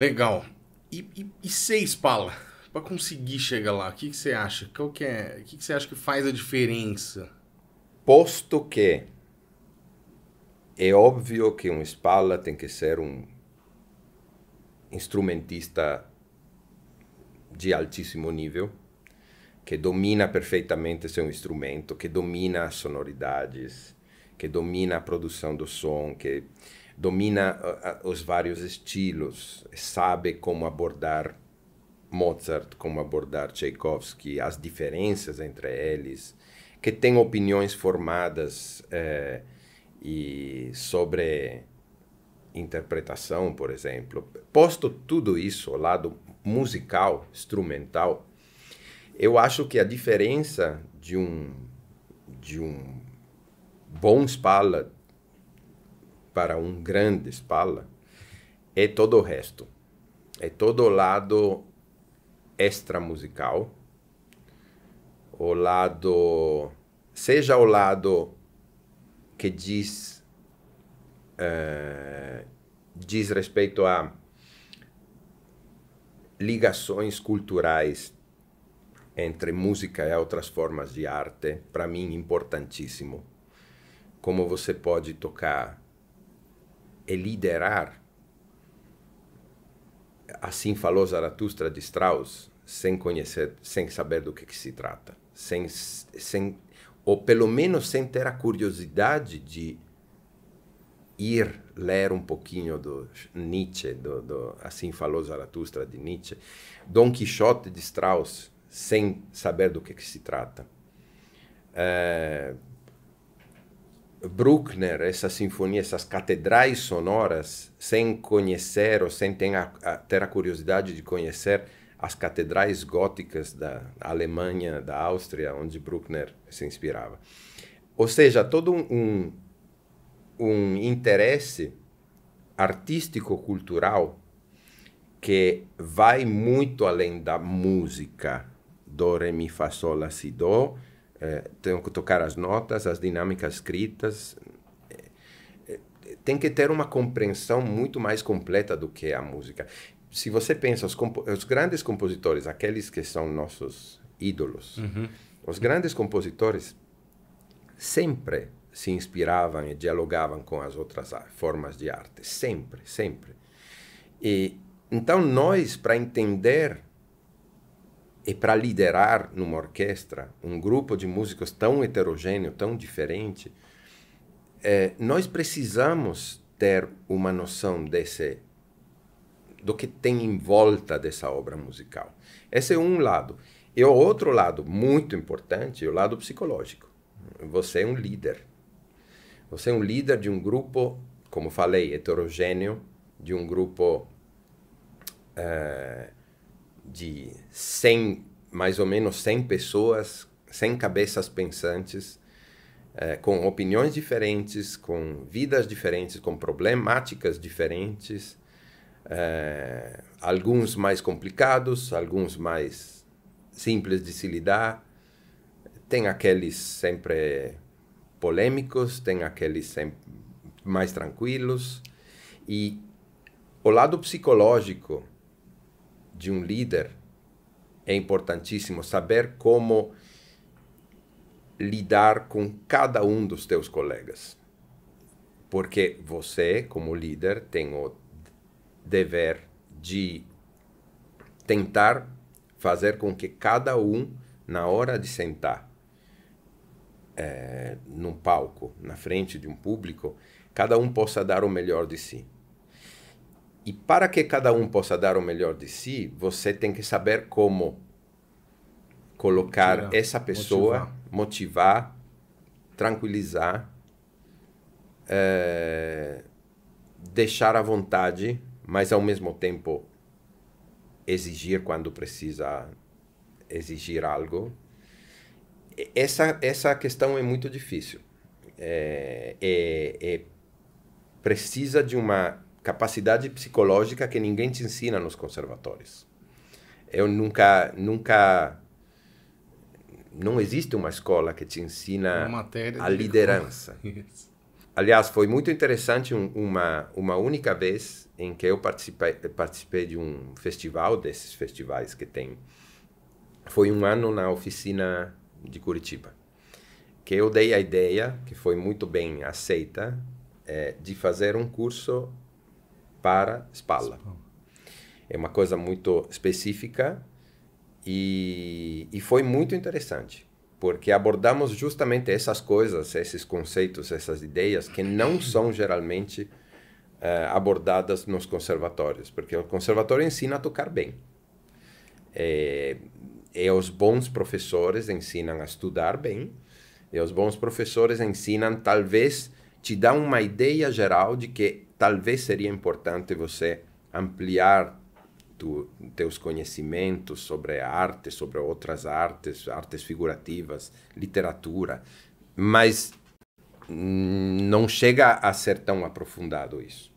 Legal. E, e, e seis, para conseguir chegar lá, o que, que você acha? Qual que é, o que, que você acha que faz a diferença? Posto que é óbvio que um espala tem que ser um instrumentista de altíssimo nível, que domina perfeitamente seu instrumento, que domina as sonoridades, que domina a produção do som, que domina os vários estilos, sabe como abordar Mozart, como abordar Tchaikovsky, as diferenças entre eles, que tem opiniões formadas eh, e sobre interpretação, por exemplo. Posto tudo isso ao lado musical, instrumental, eu acho que a diferença de um de um bom Spala para um grande espala é todo o resto. É todo o lado extra musical, o lado seja o lado que diz uh, diz respeito a ligações culturais entre música e outras formas de arte, para mim importantíssimo. Como você pode tocar é liderar. Assim falou Zaratustra de Strauss, sem conhecer, sem saber do que, que se trata, sem, sem, ou pelo menos sem ter a curiosidade de ir ler um pouquinho do Nietzsche, do, do assim falou Zaratustra de Nietzsche, Dom Quixote de Strauss, sem saber do que, que se trata. É, Bruckner, essa sinfonia essas catedrais sonoras, sem conhecer ou sem ter a, a, ter a curiosidade de conhecer as catedrais góticas da Alemanha, da Áustria, onde Bruckner se inspirava. Ou seja, todo um, um interesse artístico-cultural que vai muito além da música do, re, mi, fa, sol, la, si, do, é, tenho que tocar as notas, as dinâmicas escritas. Eh, eh, tem que ter uma compreensão muito mais completa do que a música. Se você pensa, os, os grandes compositores, aqueles que são nossos ídolos, uhum. os grandes compositores sempre se inspiravam e dialogavam com as outras formas de arte. Sempre, sempre. E, então, nós, para entender e para liderar numa orquestra um grupo de músicos tão heterogêneo, tão diferente, é, nós precisamos ter uma noção desse do que tem em volta dessa obra musical. Esse é um lado. E o outro lado muito importante é o lado psicológico. Você é um líder. Você é um líder de um grupo, como falei, heterogêneo, de um grupo é, de 100, mais ou menos 100 pessoas, 100 cabeças pensantes, é, com opiniões diferentes, com vidas diferentes, com problemáticas diferentes, é, alguns mais complicados, alguns mais simples de se lidar. Tem aqueles sempre polêmicos, tem aqueles sempre mais tranquilos. E o lado psicológico de um líder é importantíssimo saber como lidar com cada um dos teus colegas. Porque você, como líder, tem o dever de tentar fazer com que cada um, na hora de sentar é, num palco, na frente de um público, cada um possa dar o melhor de si. E para que cada um possa dar o melhor de si, você tem que saber como colocar essa pessoa, motivar, motivar tranquilizar, é, deixar à vontade, mas ao mesmo tempo exigir quando precisa exigir algo. Essa, essa questão é muito difícil. É, é, é precisa de uma capacidade psicológica que ninguém te ensina nos conservatórios. Eu nunca, nunca, não existe uma escola que te ensina a liderança. Aliás, foi muito interessante um, uma uma única vez em que eu participei, participei de um festival desses festivais que tem. Foi um ano na oficina de Curitiba que eu dei a ideia que foi muito bem aceita é, de fazer um curso para Spalla. É uma coisa muito específica e, e foi muito interessante, porque abordamos justamente essas coisas, esses conceitos, essas ideias que não são geralmente uh, abordadas nos conservatórios, porque o conservatório ensina a tocar bem. É, e os bons professores ensinam a estudar bem, e os bons professores ensinam, talvez, te dá uma ideia geral de que talvez seria importante você ampliar tu, teus conhecimentos sobre arte, sobre outras artes, artes figurativas, literatura, mas não chega a ser tão aprofundado isso.